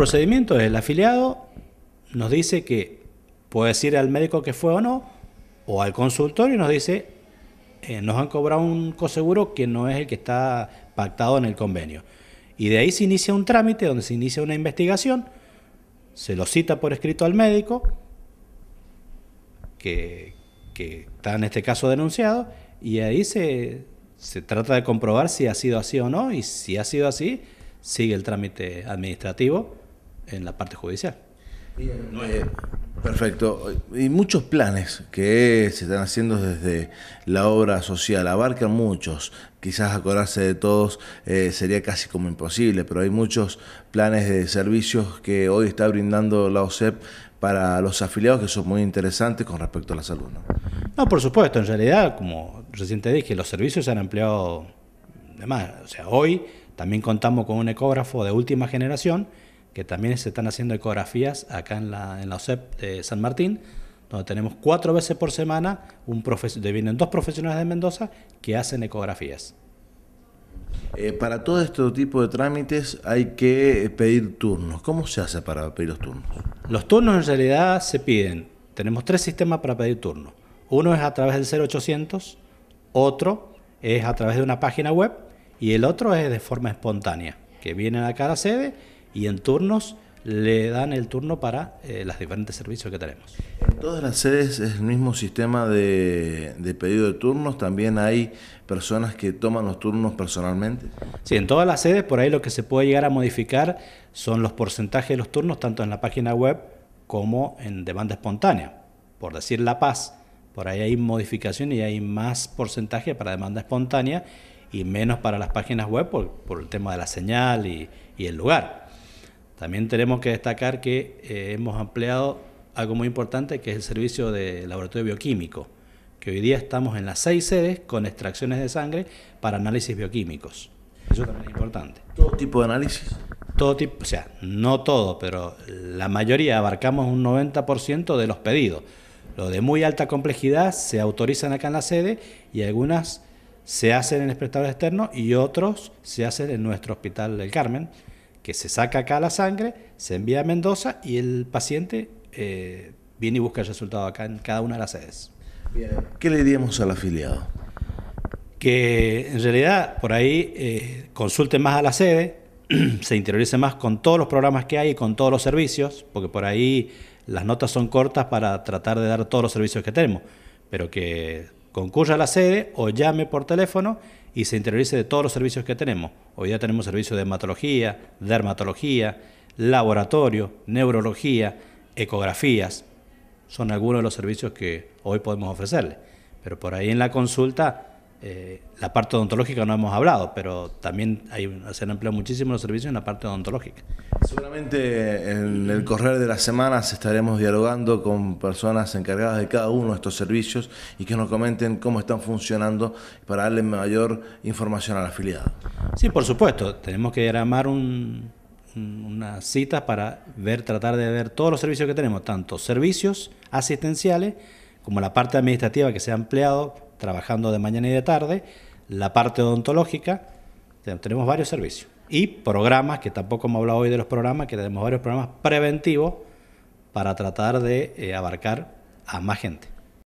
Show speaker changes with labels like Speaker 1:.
Speaker 1: procedimiento es el afiliado nos dice que puede decir al médico que fue o no, o al consultorio y nos dice, eh, nos han cobrado un coseguro que no es el que está pactado en el convenio. Y de ahí se inicia un trámite donde se inicia una investigación, se lo cita por escrito al médico, que, está en este caso denunciado, y ahí se, se trata de comprobar si ha sido así o no, y si ha sido así, sigue el trámite administrativo en la parte judicial. perfecto. Y muchos planes
Speaker 2: que se están haciendo desde la obra social, abarcan muchos. Quizás acordarse de todos eh, sería casi como imposible, pero hay muchos planes de servicios que hoy está brindando la OSEP para los afiliados que son muy interesantes con respecto
Speaker 1: a la salud. ¿no? por supuesto, en realidad, como recién te dije, los servicios se han ampliado de más. O sea, hoy también contamos con un ecógrafo de última generación que también se están haciendo ecografías acá en la, en e San Martín, donde tenemos cuatro veces por semana, un vienen dos profesionales de Mendoza que hacen ecografías.
Speaker 2: Eh, para todo este tipo de trámites hay que eh, pedir turnos.
Speaker 1: ¿Cómo se hace para pedir los turnos? Los turnos en realidad se piden. Tenemos tres sistemas para pedir turnos. Uno es a través del 0800, otro es a través de una página web y el otro es de forma espontánea, que vienen acá a la sede y en turnos le dan el turno para eh, los diferentes servicios que tenemos. En todas las sedes es
Speaker 2: el mismo sistema de, pedido de turnos, también hay personas que toman los
Speaker 1: turnos personalmente. Sí, en todas las sedes por ahí lo que se puede llegar a modificar son los porcentajes de los turnos, tanto en la página web como en demanda espontánea. Por decir La Paz, por ahí hay modificación y hay más porcentaje para demanda espontánea y menos para las páginas web por, el tema de la señal y, y el lugar también tenemos que destacar que eh, hemos ampliado algo muy importante que es el servicio de laboratorio bioquímico, que hoy día estamos en las seis sedes con extracciones de sangre para análisis bioquímicos. Eso también es importante. ¿Todo tipo de análisis? Todo tipo, o sea, no todo, pero la mayoría, abarcamos un 90% de los pedidos. Los de muy alta complejidad se autorizan acá en la sede y algunas se hacen en el externos externo y otros se hacen en nuestro hospital del Carmen que se saca acá la sangre, se envía a Mendoza y el paciente eh, viene y busca el resultado acá en cada una de las sedes.
Speaker 2: ¿Qué le diríamos al afiliado?
Speaker 1: Que en realidad por ahí eh, consulte más a la sede, se interiorice más con todos los programas que hay y con todos los servicios, porque por ahí las notas son cortas para tratar de dar todos los servicios que tenemos, pero que concurra a la sede o llame por teléfono y se interiorice de todos los servicios que tenemos. Hoy día tenemos servicios de hematología, dermatología, laboratorio, neurología, ecografías. Son algunos de los servicios que hoy podemos ofrecerle. Pero por ahí en la consulta eh, la parte odontológica no hemos hablado, pero también hay, se han empleado muchísimo los servicios en la parte odontológica.
Speaker 2: Seguramente en el correr de las semanas estaremos dialogando con personas encargadas de cada uno de estos servicios y que nos comenten cómo están funcionando para darle mayor información
Speaker 1: a la afiliada. Sí, por supuesto, tenemos que llamar un, una cita para ver, tratar de ver todos los servicios que tenemos, tanto servicios asistenciales como la parte administrativa que se ha ampliado trabajando de mañana y de tarde, la parte odontológica, tenemos varios servicios. Y programas, que tampoco hemos hablado hoy de los programas, que tenemos varios programas preventivos para tratar de eh, abarcar a más gente.